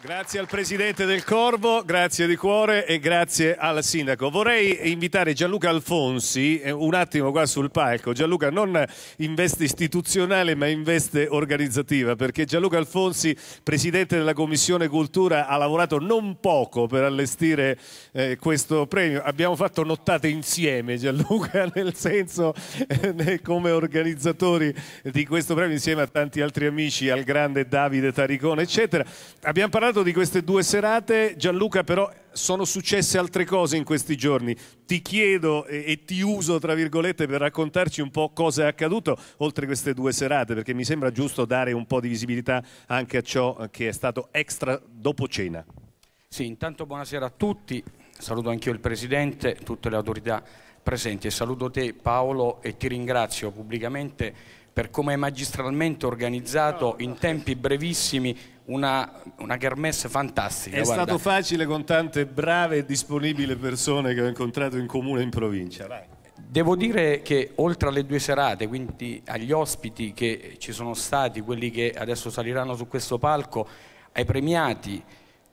Grazie al Presidente del Corvo, grazie di cuore e grazie al Sindaco. Vorrei invitare Gianluca Alfonsi eh, un attimo qua sul palco. Gianluca non in veste istituzionale ma in veste organizzativa perché Gianluca Alfonsi, Presidente della Commissione Cultura, ha lavorato non poco per allestire eh, questo premio. Abbiamo fatto nottate insieme Gianluca nel senso eh, come organizzatori di questo premio insieme a tanti altri amici, al grande Davide Taricone eccetera. Abbiamo parlato parlato di queste due serate, Gianluca però sono successe altre cose in questi giorni. Ti chiedo e, e, ti uso, tra virgolette, per raccontarci un po' cosa è accaduto oltre queste due serate, perché mi sembra giusto dare un po' di visibilità anche a ciò che è stato extra dopo cena. Sì, intanto buonasera a tutti, saluto anch'io il Presidente, tutte le autorità presenti e saluto te Paolo e ti ringrazio pubblicamente per come è magistralmente organizzato in tempi brevissimi una, una kermesse fantastica. È guarda. stato facile con tante brave e disponibili persone che ho incontrato in comune e in provincia. Vai. Devo dire che oltre alle due serate, quindi agli ospiti che ci sono stati, quelli che adesso saliranno su questo palco, ai premiati,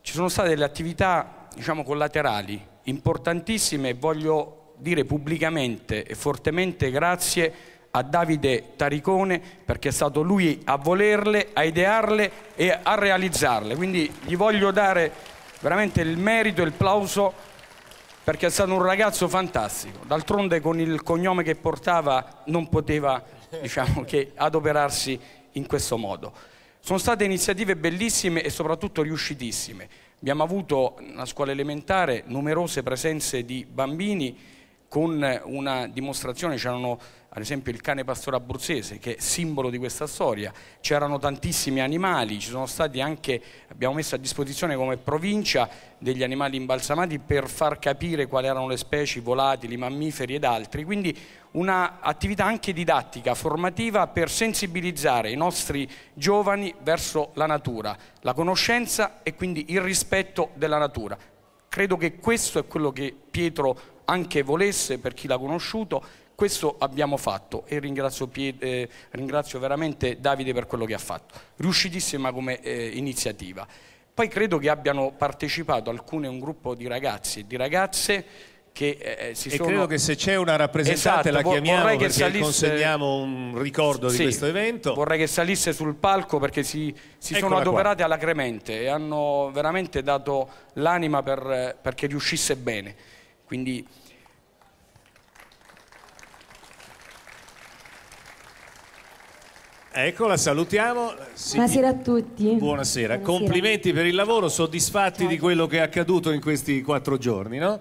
ci sono state delle attività diciamo, collaterali importantissime e voglio dire pubblicamente e fortemente grazie a Davide Taricone perché è stato lui a volerle, a idearle e a realizzarle. Quindi gli voglio dare veramente il merito e il plauso perché è stato un ragazzo fantastico. D'altronde con il cognome che portava non poteva diciamo, che adoperarsi in questo modo. Sono state iniziative bellissime e soprattutto riuscitissime. Abbiamo avuto nella scuola elementare numerose presenze di bambini con una dimostrazione, c'erano ad esempio il cane pastore abruzzese che è simbolo di questa storia, c'erano tantissimi animali, ci sono stati anche, abbiamo messo a disposizione come provincia degli animali imbalsamati per far capire quali erano le specie, i volatili, i mammiferi ed altri, quindi un'attività anche didattica, formativa per sensibilizzare i nostri giovani verso la natura, la conoscenza e quindi il rispetto della natura. Credo che questo è quello che Pietro anche volesse, per chi l'ha conosciuto, questo abbiamo fatto e ringrazio, eh, ringrazio, veramente Davide per quello che ha fatto. Riuscitissima come eh, iniziativa. Poi credo che abbiano partecipato alcune, un gruppo di ragazzi e di ragazze che eh, eh si e sono... credo che se c'è una rappresentante esatto, la chiamiamo che perché salisse... consegniamo un ricordo sì, di questo evento. Vorrei che salisse sul palco perché si, si sono adoperate alacremente e hanno veramente dato l'anima per, eh, perché riuscisse bene. Quindi Ecco, la salutiamo. Sì. Buonasera a tutti. Buonasera. Buonasera. complimenti per il lavoro, soddisfatti Ciao. di quello che è accaduto in questi quattro giorni, no?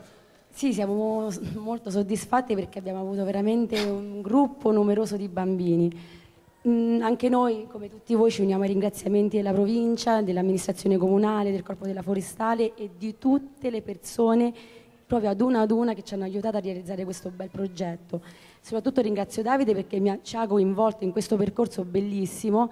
Sì, siamo molto soddisfatti perché abbiamo avuto veramente un gruppo numeroso di bambini. Mm, anche noi, come tutti voi, ci uniamo ai ringraziamenti della provincia, dell'amministrazione comunale, del corpo della forestale e di tutte le persone che proprio ad una ad una che ci hanno aiutato a realizzare questo bel progetto. Soprattutto ringrazio Davide perché mi ha, ci ha coinvolto in questo percorso bellissimo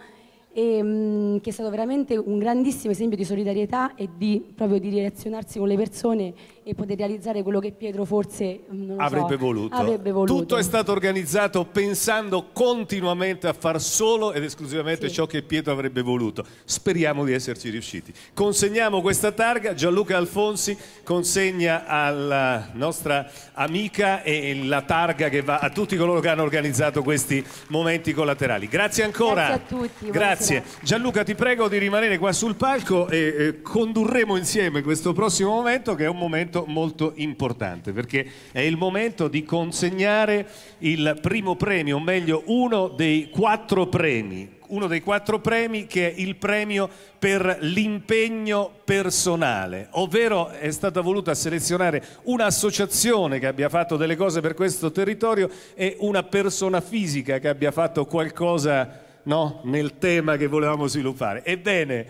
e, mh, mm, che è stato veramente un grandissimo esempio di solidarietà e di, proprio di relazionarsi con le persone e poter realizzare quello che Pietro forse mm, avrebbe, so, voluto. avrebbe, voluto. Tutto è stato organizzato pensando continuamente a far solo ed esclusivamente sì. ciò che Pietro avrebbe voluto. Speriamo di esserci riusciti. Consegniamo questa targa, Gianluca Alfonsi consegna alla nostra amica e la targa che va a tutti coloro che hanno organizzato questi momenti collaterali. Grazie ancora. Grazie a tutti. Grazie. Buonasera. Gianluca ti prego di rimanere qua sul palco e condurremo insieme questo prossimo momento che è un momento momento molto importante perché è il momento di consegnare il primo premio, o meglio uno dei quattro premi, uno dei quattro premi che è il premio per l'impegno personale, ovvero è stata voluta selezionare un'associazione che abbia fatto delle cose per questo territorio e una persona fisica che abbia fatto qualcosa no, nel tema che volevamo sviluppare. Ebbene,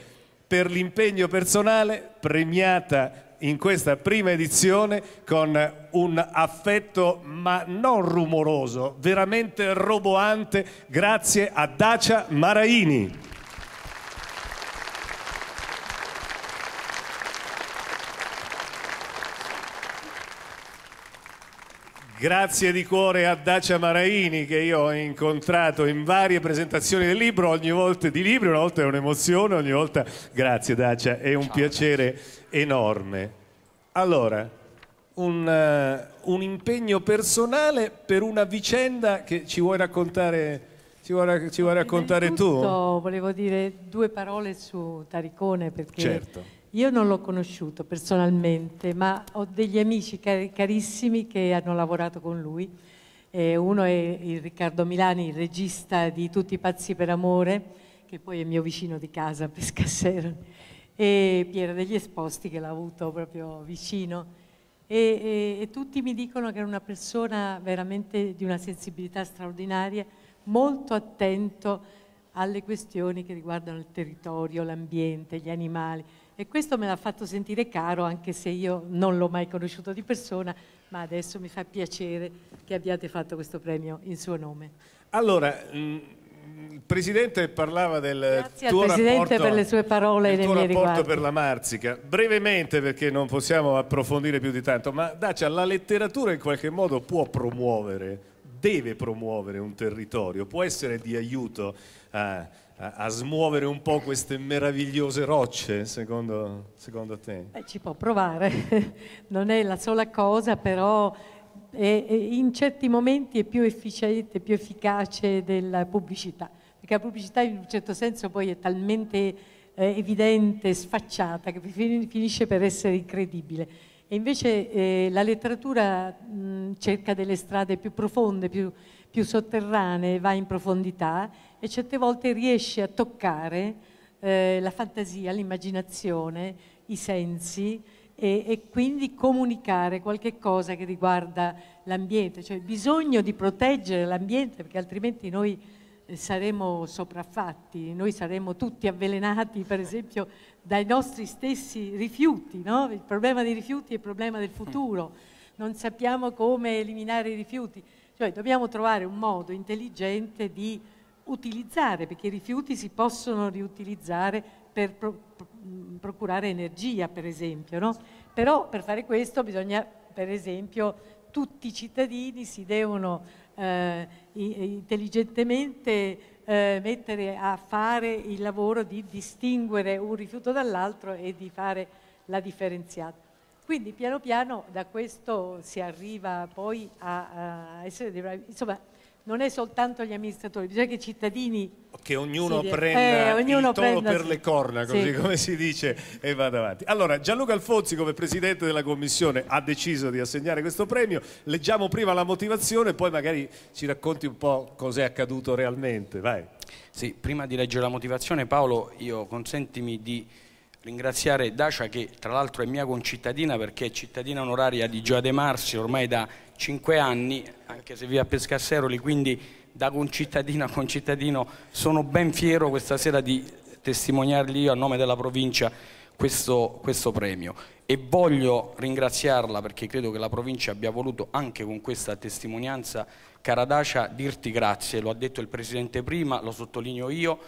per l'impegno personale premiata in questa prima edizione con un affetto ma non rumoroso, veramente roboante, grazie a Dacia Maraini. Grazie di cuore a Dacia Maraini che io ho incontrato in varie presentazioni del libro, ogni volta di libri, una volta è un'emozione, ogni volta grazie Dacia, è un Ciao, piacere Dacia. enorme. Allora, un, uh, un impegno personale per una vicenda che ci vuoi raccontare? Ci vuoi, ci vuoi raccontare tu? Volevo dire due parole su Taricone perché certo. io non l'ho conosciuto personalmente, ma ho degli amici carissimi che hanno lavorato con lui. E uno è il Riccardo Milani, il regista di Tutti i pazzi per amore, che poi è mio vicino di casa a Pescassero, e Piero degli Esposti che l'ha avuto proprio vicino. E, e, e tutti mi dicono che era una persona veramente di una sensibilità straordinaria molto attento alle questioni che riguardano il territorio, l'ambiente, gli animali e questo me l'ha fatto sentire caro anche se io non l'ho mai conosciuto di persona, ma adesso mi fa piacere che abbiate fatto questo premio in suo nome. Allora, mm, il Presidente parlava del Grazie tuo Presidente rapporto, per le sue parole il tuo rapporto per la Marzica. Brevemente, perché non possiamo approfondire più di tanto, ma Dacia, la letteratura in qualche modo può promuovere deve promuovere un territorio, può essere di aiuto a, eh, a, a smuovere un po' queste meravigliose rocce, secondo, secondo te? Eh, ci può provare, non è la sola cosa, però è, è in certi momenti è più efficiente, più efficace della pubblicità, perché la pubblicità in un certo senso poi è talmente eh, evidente, sfacciata, che finisce per essere incredibile e invece eh, la letteratura mh, mm, cerca delle strade più profonde, più, più, sotterranee, va in profondità e certe volte riesce a toccare eh, la fantasia, l'immaginazione, i sensi e, e, quindi comunicare qualche cosa che riguarda l'ambiente, cioè il bisogno di proteggere l'ambiente perché altrimenti noi saremo sopraffatti, noi saremo tutti avvelenati per esempio dai nostri stessi rifiuti, no? il problema dei rifiuti è il problema del futuro, non sappiamo come eliminare i rifiuti, cioè dobbiamo trovare un modo intelligente di utilizzare, perché i rifiuti si possono riutilizzare per pro procurare energia per esempio, no? però per fare questo bisogna per esempio tutti i cittadini si devono eh, intelligentemente eh, mettere a fare il lavoro di distinguere un rifiuto dall'altro e di fare la differenziata. Quindi piano piano da questo si arriva poi a, a essere dei bravi. Insomma, non è soltanto gli amministratori, bisogna che i cittadini... Che ognuno si, prenda eh, ognuno il toro prenda, per sì. le corna, così sì. come si dice, e vada avanti. Allora, Gianluca Alfonsi come Presidente della Commissione ha deciso di assegnare questo premio, leggiamo prima la motivazione, poi magari ci racconti un po' cos'è accaduto realmente, vai. Sì, prima di leggere la motivazione Paolo, io consentimi di ringraziare Dacia che tra l'altro è mia concittadina perché è cittadina onoraria di Gioia De Marsi ormai da 5 anni, anche se vive a Pescasseroli, quindi da concittadina a concittadino sono ben fiero questa sera di testimoniargli io a nome della provincia questo, questo premio e voglio ringraziarla perché credo che la provincia abbia voluto anche con questa testimonianza cara Dacia dirti grazie, lo ha detto il Presidente prima, lo sottolineo io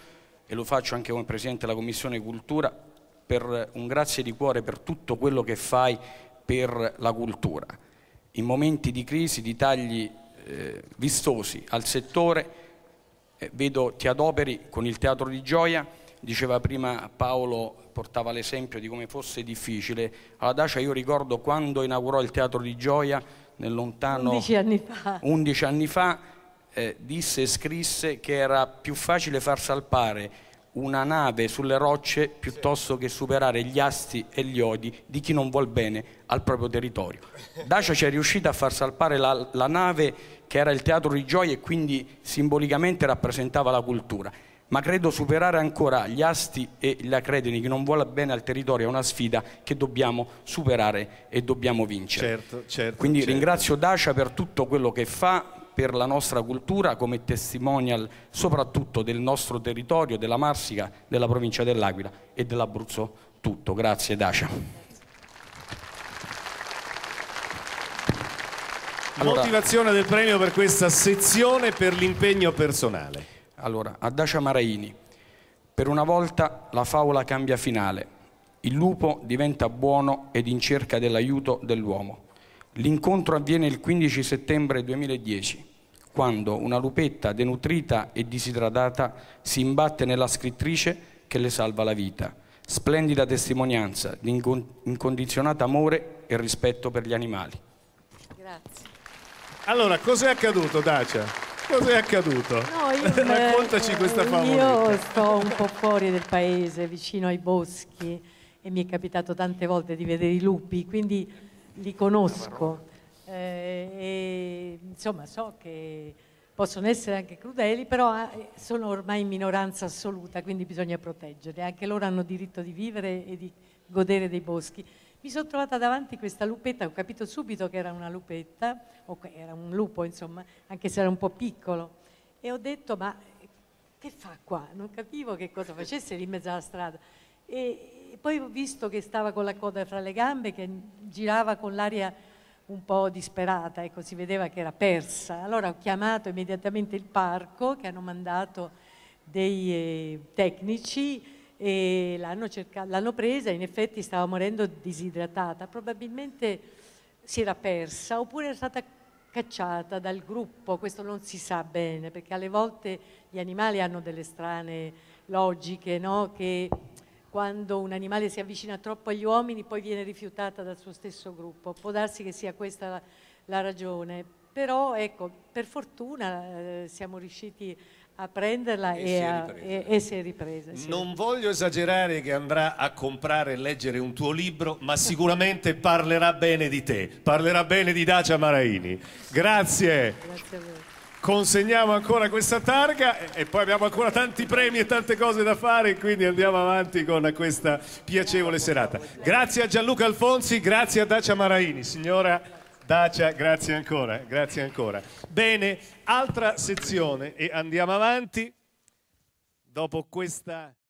e lo faccio anche come Presidente della Commissione Cultura per un grazie di cuore per tutto quello che fai per la cultura. In momenti di crisi, di tagli eh, vistosi al settore, eh, vedo ti adoperi con il Teatro di Gioia, diceva prima Paolo portava l'esempio di come fosse difficile. Alla Dacia io ricordo quando inaugurò il Teatro di Gioia nel lontano 11 anni fa, 11 anni fa eh, disse e scrisse che era più facile far salpare una nave sulle rocce piuttosto che superare gli asti e gli odi di chi non vuol bene al proprio territorio. Dacia ci è riuscita a far salpare la, la nave che era il teatro di gioia e quindi simbolicamente rappresentava la cultura ma credo superare ancora gli asti e la credine che non vuole bene al territorio è una sfida che dobbiamo superare e dobbiamo vincere. Certo, certo, Quindi certo. ringrazio Dacia per tutto quello che fa, per la nostra cultura come testimonial soprattutto del nostro territorio, della Marsica, della provincia dell'Aquila e dell'Abruzzo tutto. Grazie Dacia. Allora, Motivazione del premio per questa sezione per l'impegno personale. Allora, a Dacia Maraini, per una volta la favola cambia finale, il lupo diventa buono ed in cerca dell'aiuto dell'uomo. L'incontro avviene il 15 settembre 2010, quando una lupetta denutrita e disidratata si imbatte nella scrittrice che le salva la vita. Splendida testimonianza di incondizionato amore e rispetto per gli animali. Grazie. Allora, cos'è accaduto, Dacia? Cos'è accaduto? No, io, Raccontaci questa favola. Io sto un po' fuori del paese, vicino ai boschi, e mi è capitato tante volte di vedere i lupi, quindi li conosco eh, e insomma so che possono essere anche crudeli, però ah, eh, sono ormai in minoranza assoluta, quindi bisogna proteggerli. Anche loro hanno diritto di vivere e di godere dei boschi. Mi sono trovata davanti questa lupetta, ho capito subito che era una lupetta, o era un lupo insomma, anche se era un po' piccolo, e ho detto ma eh, che fa qua? Non capivo che cosa facesse lì in mezzo alla strada. E, e poi ho visto che stava con la coda fra le gambe, che girava con l'aria un po' disperata, ecco, si vedeva che era persa. Allora ho chiamato immediatamente il parco, che hanno mandato dei eh, tecnici e l'hanno, cercato, l'hanno presa, in effetti stava morendo disidratata, probabilmente si era persa oppure era stata cacciata dal gruppo, questo non si sa bene, perché alle volte gli animali hanno delle strane logiche, no? che quando un animale si avvicina troppo agli uomini poi viene rifiutata dal suo stesso gruppo. Può darsi che sia questa la, la ragione, però ecco, per fortuna eh, siamo riusciti a prenderla e, e, si a, e, e, si è ripresa. Sì. Non voglio esagerare che andrà a comprare e leggere un tuo libro, ma sicuramente parlerà bene di te, parlerà bene di Dacia Maraini. Grazie. Grazie a voi consegniamo ancora questa targa e poi abbiamo ancora tanti premi e tante cose da fare quindi andiamo avanti con questa piacevole serata grazie a Gianluca Alfonsi grazie a Dacia Maraini signora Dacia grazie ancora grazie ancora bene altra sezione e andiamo avanti dopo questa